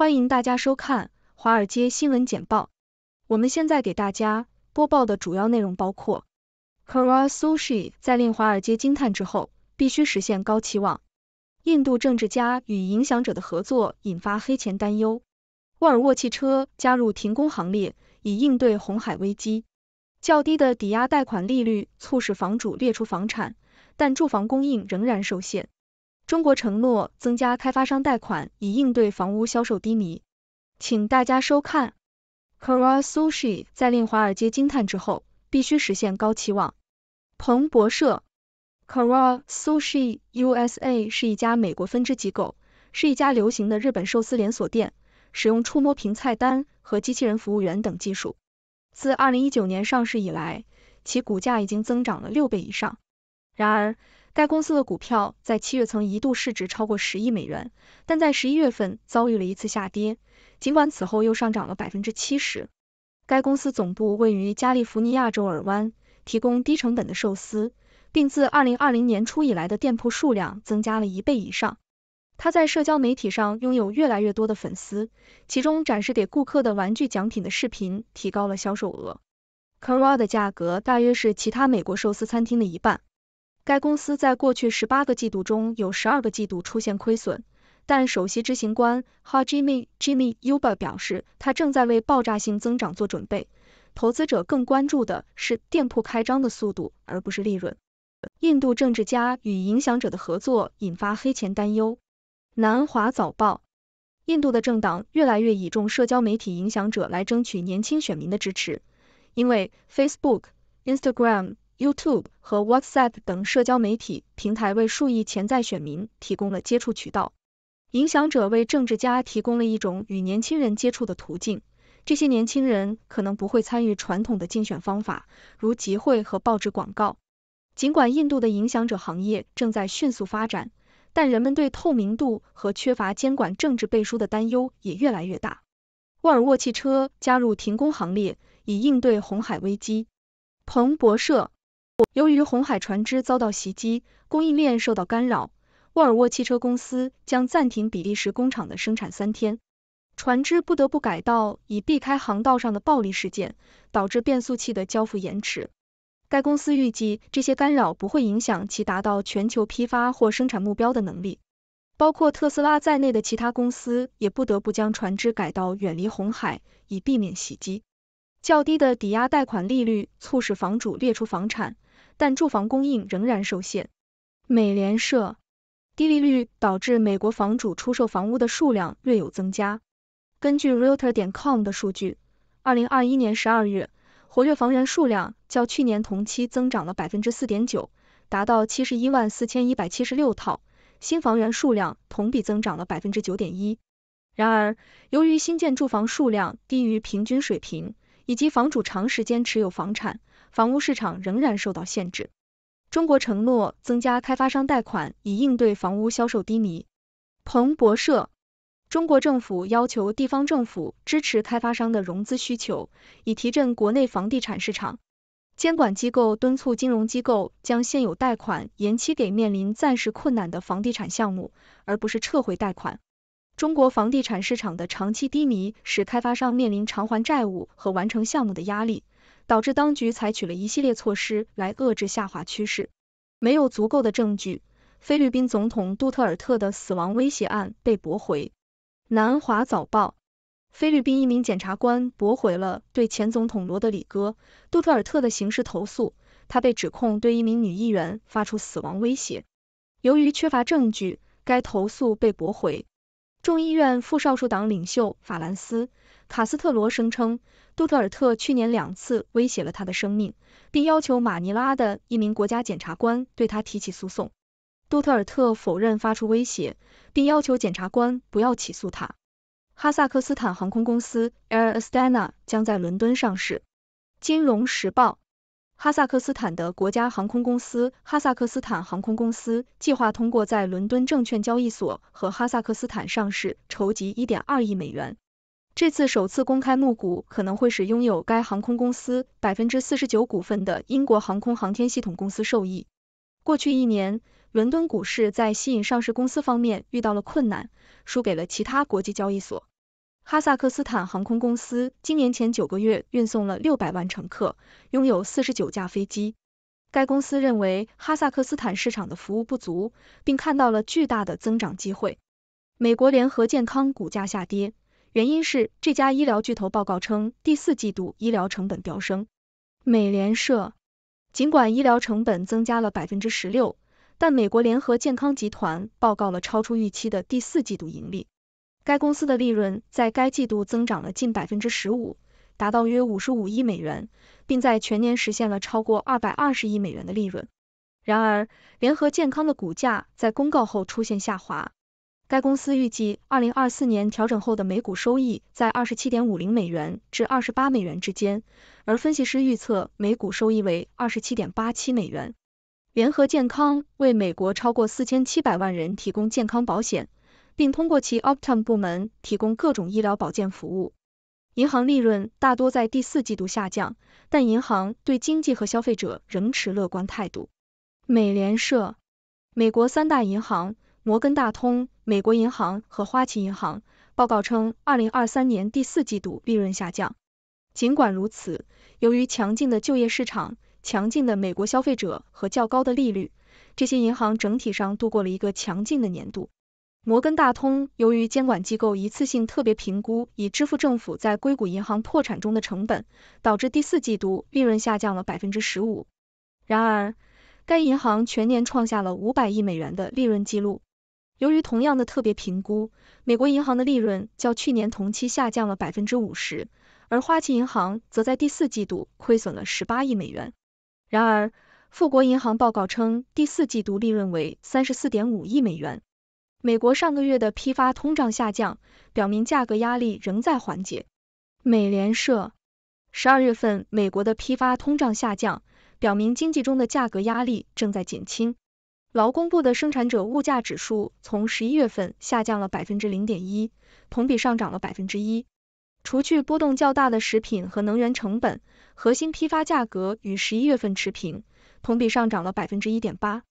欢迎大家收看《华尔街新闻简报》。我们现在给大家播报的主要内容包括 k a r a s u s h i 在令华尔街惊叹之后，必须实现高期望；印度政治家与影响者的合作引发黑钱担忧；沃尔沃汽车加入停工行列，以应对红海危机；较低的抵押贷款利率促使房主列出房产，但住房供应仍然受限。中国承诺增加开发商贷款以应对房屋销售低迷。请大家收看。Kara Sushi 在令华尔街惊叹之后，必须实现高期望。彭博社。Kara Sushi USA 是一家美国分支机构，是一家流行的日本寿司连锁店，使用触摸屏菜单和机器人服务员等技术。自2019年上市以来，其股价已经增长了六倍以上。然而，该公司的股票在七月曾一度市值超过十亿美元，但在十一月份遭遇了一次下跌。尽管此后又上涨了百分之七十，该公司总部位于加利福尼亚州尔湾，提供低成本的寿司，并自二零二零年初以来的店铺数量增加了一倍以上。他在社交媒体上拥有越来越多的粉丝，其中展示给顾客的玩具奖品的视频提高了销售额。Kara 的价格大约是其他美国寿司餐厅的一半。该公司在过去十八个季度中有十二个季度出现亏损，但首席执行官 h a j i m d Jimmy Uber 表示，他正在为爆炸性增长做准备。投资者更关注的是店铺开张的速度，而不是利润。印度政治家与影响者的合作引发黑钱担忧。南华早报：印度的政党越来越倚重社交媒体影响者来争取年轻选民的支持，因为 Facebook、Instagram。YouTube 和 WhatsApp 等社交媒体平台为数亿潜在选民提供了接触渠道，影响者为政治家提供了一种与年轻人接触的途径。这些年轻人可能不会参与传统的竞选方法，如集会和报纸广告。尽管印度的影响者行业正在迅速发展，但人们对透明度和缺乏监管、政治背书的担忧也越来越大。沃尔沃汽车加入停工行列，以应对红海危机。彭博社。由于红海船只遭到袭击，供应链受到干扰，沃尔沃汽车公司将暂停比利时工厂的生产三天。船只不得不改道以避开航道上的暴力事件，导致变速器的交付延迟。该公司预计这些干扰不会影响其达到全球批发或生产目标的能力。包括特斯拉在内的其他公司也不得不将船只改道远离红海，以避免袭击。较低的抵押贷款利率促使房主列出房产。但住房供应仍然受限。美联社，低利率导致美国房主出售房屋的数量略有增加。根据 Realtor 点 com 的数据，二零二一年十二月，活跃房源数量较去年同期增长了百分之四点九，达到七十一万四千一百七十六套；新房源数量同比增长了百分之九点一。然而，由于新建住房数量低于平均水平，以及房主长时间持有房产。房屋市场仍然受到限制。中国承诺增加开发商贷款，以应对房屋销售低迷。彭博社，中国政府要求地方政府支持开发商的融资需求，以提振国内房地产市场。监管机构敦促金融机构将现有贷款延期给面临暂时困难的房地产项目，而不是撤回贷款。中国房地产市场的长期低迷，使开发商面临偿还债务和完成项目的压力。导致当局采取了一系列措施来遏制下滑趋势。没有足够的证据，菲律宾总统杜特尔特的死亡威胁案被驳回。南华早报：菲律宾一名检察官驳回了对前总统罗德里戈·杜特尔特的刑事投诉，他被指控对一名女议员发出死亡威胁。由于缺乏证据，该投诉被驳回。众议院副少数党领袖法兰斯卡斯特罗声称，杜特尔特去年两次威胁了他的生命，并要求马尼拉的一名国家检察官对他提起诉讼。杜特尔特否认发出威胁，并要求检察官不要起诉他。哈萨克斯坦航空公司 Air Astana 将在伦敦上市。《金融时报》哈萨克斯坦的国家航空公司哈萨克斯坦航空公司计划通过在伦敦证券交易所和哈萨克斯坦上市筹集一点二亿美元。这次首次公开募股可能会使拥有该航空公司百分之四十九股份的英国航空航天系统公司受益。过去一年，伦敦股市在吸引上市公司方面遇到了困难，输给了其他国际交易所。哈萨克斯坦航空公司今年前九个月运送了六百万乘客，拥有四十九架飞机。该公司认为哈萨克斯坦市场的服务不足，并看到了巨大的增长机会。美国联合健康股价下跌，原因是这家医疗巨头报告称第四季度医疗成本飙升。美联社，尽管医疗成本增加了百分之十六，但美国联合健康集团报告了超出预期的第四季度盈利。该公司的利润在该季度增长了近百分之十五，达到约五十五亿美元，并在全年实现了超过二百二十亿美元的利润。然而，联合健康的股价在公告后出现下滑。该公司预计二零二四年调整后的每股收益在二十七点五零美元至二十八美元之间，而分析师预测每股收益为二十七点八七美元。联合健康为美国超过四千七百万人提供健康保险。并通过其 Optum 部门提供各种医疗保健服务。银行利润大多在第四季度下降，但银行对经济和消费者仍持乐观态度。美联社，美国三大银行摩根大通、美国银行和花旗银行报告称，二零二三年第四季度利润下降。尽管如此，由于强劲的就业市场、强劲的美国消费者和较高的利率，这些银行整体上度过了一个强劲的年度。摩根大通由于监管机构一次性特别评估，已支付政府在硅谷银行破产中的成本，导致第四季度利润下降了百分之十五。然而，该银行全年创下了五百亿美元的利润记录。由于同样的特别评估，美国银行的利润较去年同期下降了百分之五十，而花旗银行则在第四季度亏损了十八亿美元。然而，富国银行报告称，第四季度利润为三十四点五亿美元。美国上个月的批发通胀下降，表明价格压力仍在缓解。美联社，十二月份美国的批发通胀下降，表明经济中的价格压力正在减轻。劳工部的生产者物价指数从十一月份下降了百分之零点一，同比上涨了百分之一。除去波动较大的食品和能源成本，核心批发价格与十一月份持平，同比上涨了百分之一点八。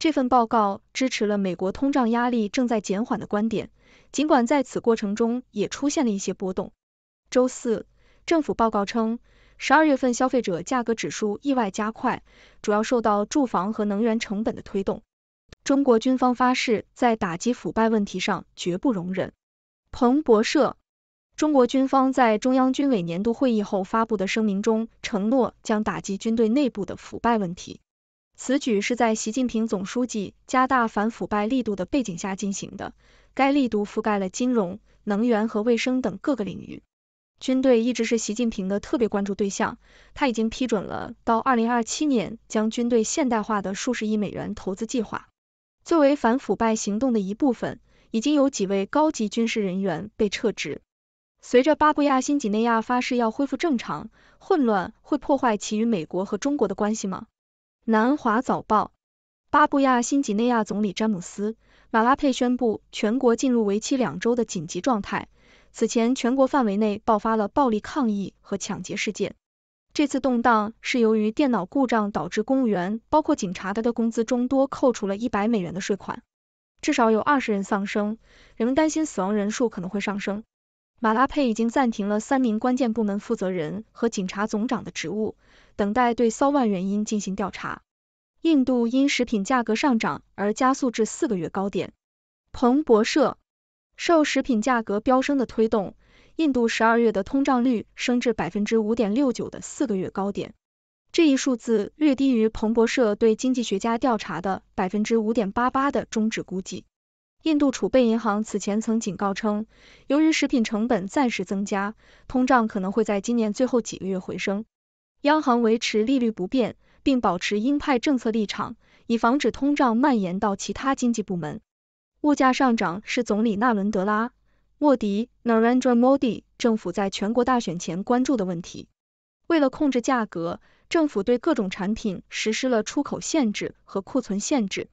这份报告支持了美国通胀压力正在减缓的观点，尽管在此过程中也出现了一些波动。周四，政府报告称，十二月份消费者价格指数意外加快，主要受到住房和能源成本的推动。中国军方发誓在打击腐败问题上绝不容忍。彭博社，中国军方在中央军委年度会议后发布的声明中承诺将打击军队内部的腐败问题。此举是在习近平总书记加大反腐败力度的背景下进行的，该力度覆盖了金融、能源和卫生等各个领域。军队一直是习近平的特别关注对象，他已经批准了到二零二七年将军队现代化的数十亿美元投资计划。作为反腐败行动的一部分，已经有几位高级军事人员被撤职。随着巴布亚新几内亚发誓要恢复正常，混乱会破坏其与美国和中国的关系吗？南华早报：巴布亚新几内亚总理詹姆斯·马拉佩宣布全国进入为期两周的紧急状态。此前，全国范围内爆发了暴力抗议和抢劫事件。这次动荡是由于电脑故障导致公务员，包括警察的工资中多扣除了一百美元的税款。至少有二十人丧生，人们担心死亡人数可能会上升。马拉佩已经暂停了三名关键部门负责人和警察总长的职务。等待对骚乱原因进行调查。印度因食品价格上涨而加速至四个月高点。彭博社受食品价格飙升的推动，印度十二月的通胀率升至百分之五点六九的四个月高点。这一数字略低于彭博社对经济学家调查的百分之五点八八的中止估计。印度储备银行此前曾警告称，由于食品成本暂时增加，通胀可能会在今年最后几个月回升。央行维持利率不变，并保持鹰派政策立场，以防止通胀蔓延到其他经济部门。物价上涨是总理纳伦德拉·莫迪 （Narendra Modi） 政府在全国大选前关注的问题。为了控制价格，政府对各种产品实施了出口限制和库存限制。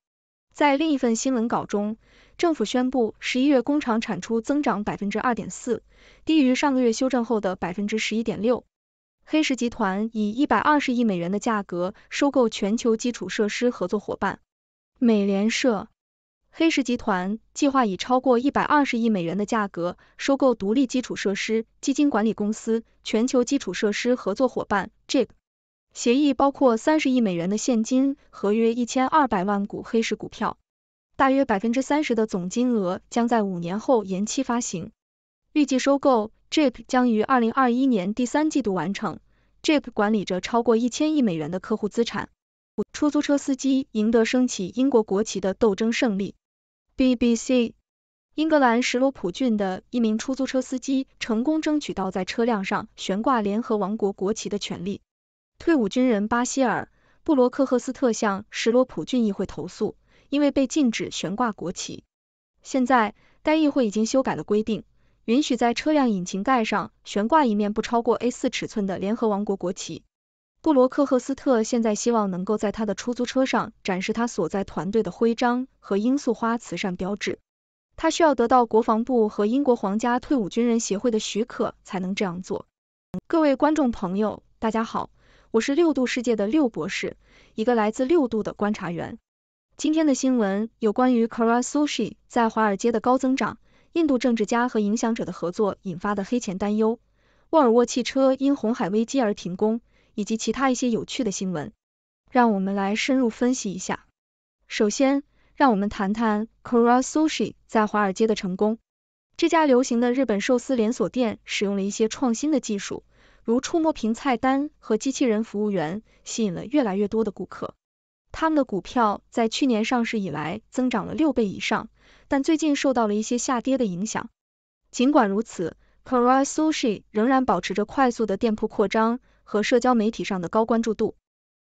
在另一份新闻稿中，政府宣布十一月工厂产出增长百分之二点四，低于上个月修正后的百分之十一点六。黑石集团以一百二十亿美元的价格收购全球基础设施合作伙伴。美联社，黑石集团计划以超过一百二十亿美元的价格收购独立基础设施基金管理公司全球基础设施合作伙伴 j i p 协议包括三十亿美元的现金和约一千二百万股黑石股票，大约百分之三十的总金额将在五年后延期发行。预计收购 j e p 将于二零二一年第三季度完成。j e p 管理着超过一千亿美元的客户资产。出租车司机赢得升起英国国旗的斗争胜利。BBC 英格兰什罗普郡的一名出租车司机成功争取到在车辆上悬挂联合王国国旗的权利。退伍军人巴希尔·布罗克赫斯特向什罗普郡议会投诉，因为被禁止悬挂国旗。现在，该议会已经修改了规定。允许在车辆引擎盖上悬挂一面不超过 A4 尺寸的联合王国国旗。布罗克赫斯特现在希望能够在他的出租车上展示他所在团队的徽章和罂粟花慈善标志。他需要得到国防部和英国皇家退伍军人协会的许可才能这样做。各位观众朋友，大家好，我是六度世界的六博士，一个来自六度的观察员。今天的新闻有关于 Kara Sushi 在华尔街的高增长。印度政治家和影响者的合作引发的黑钱担忧，沃尔沃汽车因红海危机而停工，以及其他一些有趣的新闻，让我们来深入分析一下。首先，让我们谈谈 Kara Sushi 在华尔街的成功。这家流行的日本寿司连锁店使用了一些创新的技术，如触摸屏菜单和机器人服务员，吸引了越来越多的顾客。他们的股票在去年上市以来增长了六倍以上。但最近受到了一些下跌的影响。尽管如此，Kara Sushi 仍然保持着快速的店铺扩张和社交媒体上的高关注度。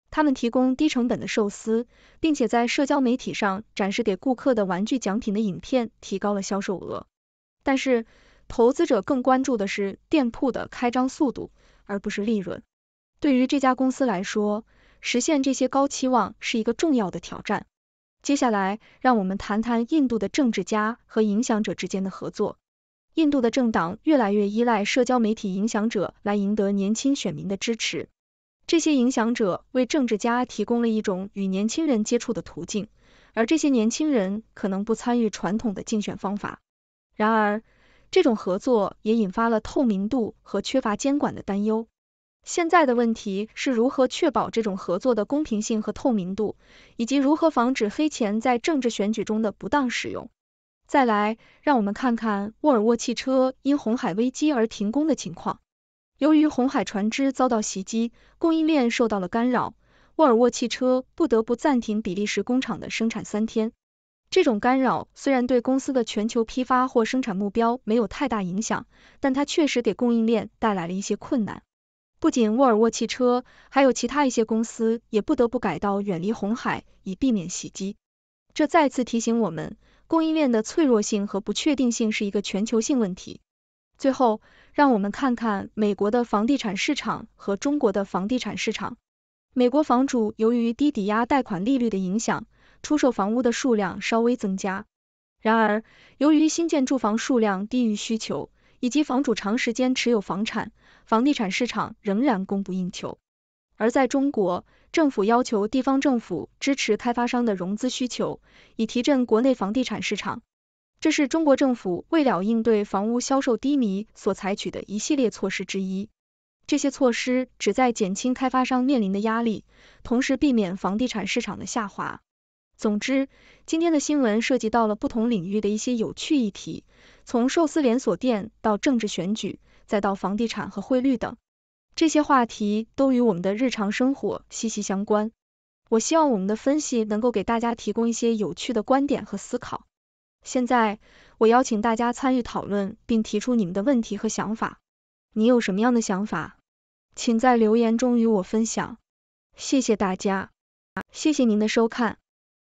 他们提供低成本的寿司，并且在社交媒体上展示给顾客的玩具奖品的影片，提高了销售额。但是，投资者更关注的是店铺的开张速度，而不是利润。对于这家公司来说，实现这些高期望是一个重要的挑战。接下来，让我们谈谈印度的政治家和影响者之间的合作。印度的政党越来越依赖社交媒体影响者来赢得年轻选民的支持。这些影响者为政治家提供了一种与年轻人接触的途径，而这些年轻人可能不参与传统的竞选方法。然而，这种合作也引发了透明度和缺乏监管的担忧。现在的问题是如何确保这种合作的公平性和透明度，以及如何防止黑钱在政治选举中的不当使用。再来，让我们看看沃尔沃汽车因红海危机而停工的情况。由于红海船只遭到袭击，供应链受到了干扰，沃尔沃汽车不得不暂停比利时工厂的生产三天。这种干扰虽然对公司的全球批发或生产目标没有太大影响，但它确实给供应链带来了一些困难。不仅沃尔沃汽车，还有其他一些公司也不得不改道远离红海，以避免袭击。这再次提醒我们，供应链的脆弱性和不确定性是一个全球性问题。最后，让我们看看美国的房地产市场和中国的房地产市场。美国房主由于低抵押贷款利率的影响，出售房屋的数量稍微增加。然而，由于新建住房数量低于需求，以及房主长时间持有房产。房地产市场仍然供不应求，而在中国，政府要求地方政府支持开发商的融资需求，以提振国内房地产市场。这是中国政府为了应对房屋销售低迷所采取的一系列措施之一。这些措施旨在减轻开发商面临的压力，同时避免房地产市场的下滑。总之，今天的新闻涉及到了不同领域的一些有趣议题，从寿司连锁店到政治选举。再到房地产和汇率等，这些话题都与我们的日常生活息息相关。我希望我们的分析能够给大家提供一些有趣的观点和思考。现在，我邀请大家参与讨论，并提出你们的问题和想法。你有什么样的想法，请在留言中与我分享。谢谢大家，谢谢您的收看。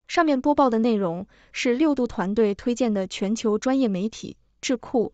上面播报的内容是六度团队推荐的全球专业媒体智库。